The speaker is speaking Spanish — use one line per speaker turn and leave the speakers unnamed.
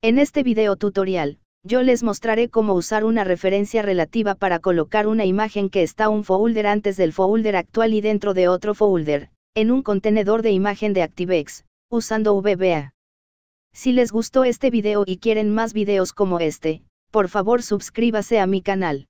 En este video tutorial, yo les mostraré cómo usar una referencia relativa para colocar una imagen que está un folder antes del folder actual y dentro de otro folder, en un contenedor de imagen de ActiveX, usando VBA. Si les gustó este video y quieren más videos como este, por favor suscríbase a mi canal.